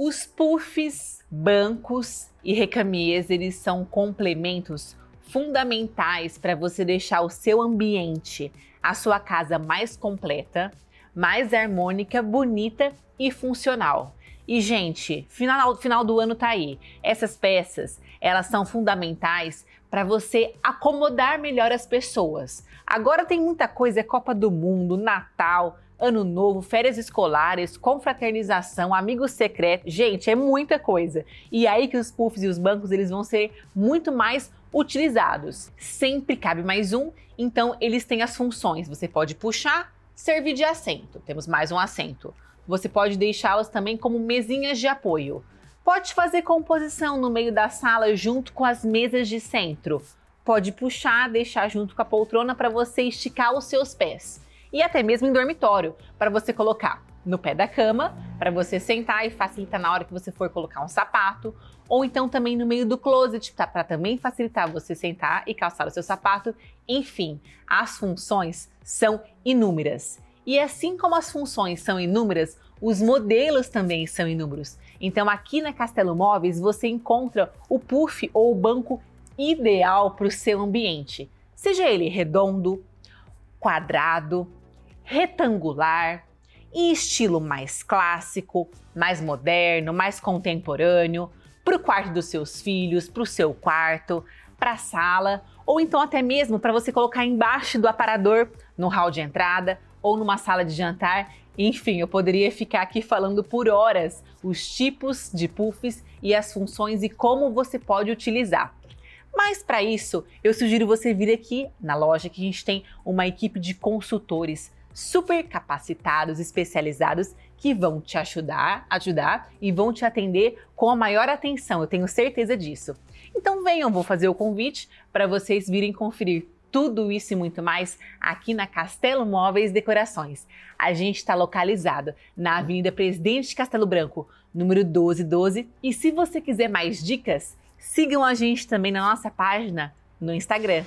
Os puffs, bancos e recamias, eles são complementos fundamentais para você deixar o seu ambiente, a sua casa mais completa, mais harmônica, bonita e funcional. E gente, final, final do ano tá aí. Essas peças, elas são fundamentais para você acomodar melhor as pessoas. Agora tem muita coisa, é Copa do Mundo, Natal, ano novo, férias escolares, confraternização, amigos secretos, Gente, é muita coisa. E aí que os puffs e os bancos eles vão ser muito mais utilizados. Sempre cabe mais um, então eles têm as funções. Você pode puxar, servir de assento. Temos mais um assento. Você pode deixá-los também como mesinhas de apoio. Pode fazer composição no meio da sala junto com as mesas de centro. Pode puxar, deixar junto com a poltrona para você esticar os seus pés e até mesmo em dormitório, para você colocar no pé da cama, para você sentar e facilitar na hora que você for colocar um sapato, ou então também no meio do closet, para também facilitar você sentar e calçar o seu sapato. Enfim, as funções são inúmeras. E assim como as funções são inúmeras, os modelos também são inúmeros. Então aqui na Castelo Móveis você encontra o puff ou o banco ideal para o seu ambiente. Seja ele redondo, quadrado, retangular, e estilo mais clássico, mais moderno, mais contemporâneo, para o quarto dos seus filhos, para o seu quarto, para a sala, ou então até mesmo para você colocar embaixo do aparador, no hall de entrada ou numa sala de jantar. Enfim, eu poderia ficar aqui falando por horas os tipos de puffs e as funções e como você pode utilizar. Mas para isso, eu sugiro você vir aqui na loja que a gente tem uma equipe de consultores super capacitados, especializados que vão te ajudar, ajudar e vão te atender com a maior atenção, eu tenho certeza disso. Então venham, vou fazer o convite para vocês virem conferir tudo isso e muito mais aqui na Castelo Móveis Decorações. A gente está localizado na Avenida Presidente Castelo Branco, número 1212. E se você quiser mais dicas, sigam a gente também na nossa página no Instagram.